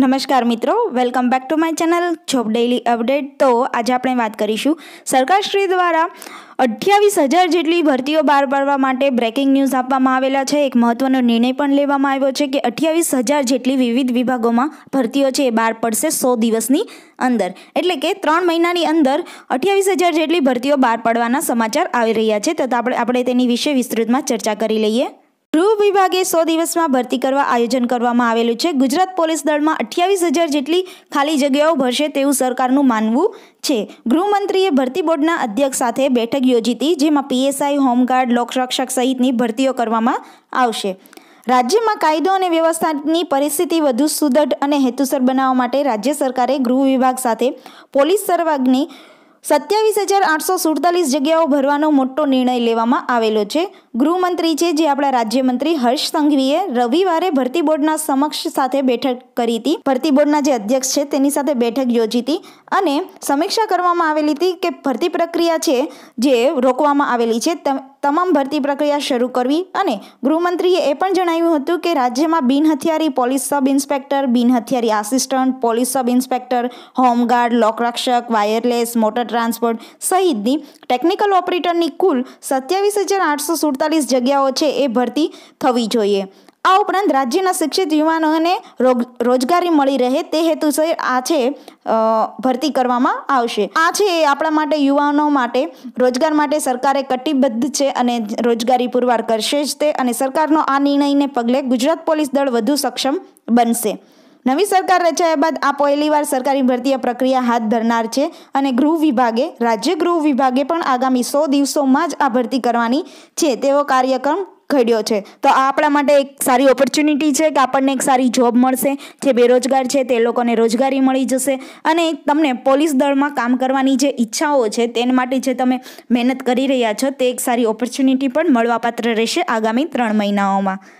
નમસ્કાર મિત્રો welcome back to my channel job daily update તો આજે આપણે વાત કરીશું સરકારશ્રી દ્વારા અઠ્યાવીસ હજાર જેટલી ભરતીઓ બહાર પાડવા માટે બ્રેકિંગ ન્યૂઝ આપવામાં આવેલા છે એક મહત્વનો નિર્ણય પણ લેવામાં આવ્યો છે કે અઠ્યાવીસ હજાર જેટલી વિવિધ વિભાગોમાં ભરતીઓ છે એ બહાર પડશે સો દિવસની અંદર એટલે કે ત્રણ મહિનાની અંદર અઠ્યાવીસ હજાર જેટલી ભરતીઓ બહાર પાડવાના સમાચાર આવી રહ્યા છે તો આપણે આપણે તેની વિશે વિસ્તૃતમાં ચર્ચા કરી લઈએ ગૃહ વિભાગે સો દિવસમાં ભરતી કરવા આયોજન કરવામાં આવેલું છે ગુજરાત પોલીસ દળમાં અઠ્યાવીસ હજાર જેટલી ખાલી જગ્યાઓ ભરશે તેવું સરકારનું માનવું છે ગૃહમંત્રીએ ભરતી બોર્ડના અધ્યક્ષ સાથે બેઠક યોજી હતી જેમાં પીએસઆઈ હોમગાર્ડ લોકરક્ષક સહિતની ભરતીઓ કરવામાં આવશે રાજ્યમાં કાયદો અને વ્યવસ્થાની પરિસ્થિતિ વધુ સુદૃઢ અને હેતુસર બનાવવા માટે રાજ્ય સરકારે ગૃહ વિભાગ સાથે પોલીસ સર્વાગની સત્યાવીસ હજાર આઠસો સુડતાલીસ જગ્યાઓ ભરવાનો મોટો નિર્ણય લેવામાં આવેલો છે ગૃહમંત્રી છે જે આપણા રાજ્યમંત્રી હર્ષ સંઘવીએ રવિવારે ભરતી બોર્ડના સમક્ષ સાથે બેઠક કરી હતી ભરતી બોર્ડના જે અધ્યક્ષ છે તેની સાથે બેઠક યોજી હતી અને સમીક્ષા કરવામાં આવેલી હતી કે ભરતી પ્રક્રિયા છે જે રોકવામાં આવેલી છે તમામ ભરતી પ્રક્રિયા શરૂ કરવી અને ગૃહમંત્રીએ એ પણ જણાવ્યું હતું કે રાજ્યમાં બિન હથિયારી પોલીસ સબ ઇન્સ્પેક્ટર હથિયારી assistant police sub inspector home guard લોકરક્ષક વાયરલેસ મોટર ટ્રાન્સપોર્ટ સહિતની ટેકનિકલ ઓપરેટરની કુલ સત્યાવીસ હજાર આઠસો ઓગણતાલીસ જગ્યાઓ છે એ ભરતી થવી જોઈએ આ ઉપરાંત રાજ્યના શિક્ષિત યુવાનોને રોજગારી મળી રહે તે હેતુસર આ છે ભરતી કરવામાં આવશે આ છે એ આપણા માટે યુવાનો માટે રોજગાર માટે સરકારે કટિબદ્ધ છે અને રોજગારી પુરવાર કરશે જ તે અને સરકારનો આ નિર્ણયને પગલે ગુજરાત પોલીસ દળ વધુ સક્ષમ બનશે નવી સરકાર રચાયા બાદ આ પહેલીવાર સરકારી ભરતી પ્રક્રિયા હાથ ધરનાર છે અને ગૃહ વિભાગે રાજ્ય ગૃહ વિભાગે પણ આગામી સો દિવસોમાં જ આ ભરતી કરવાની છે તેવો કાર્યક્રમ ઘડ્યો છે તો આ આપણા માટે એક સારી ઓપોર્ચ્યુનિટી છે કે આપણને એક સારી જોબ મળશે જે બેરોજગાર છે તે લોકોને રોજગારી મળી જશે અને તમને પોલીસ દળમાં કામ કરવાની જે ઈચ્છાઓ છે તેના માટે જે તમે મહેનત કરી રહ્યા છો તે એક સારી ઓપોર્ચ્યુનિટી પણ મળવાપાત્ર રહેશે આગામી ત્રણ મહિનાઓમાં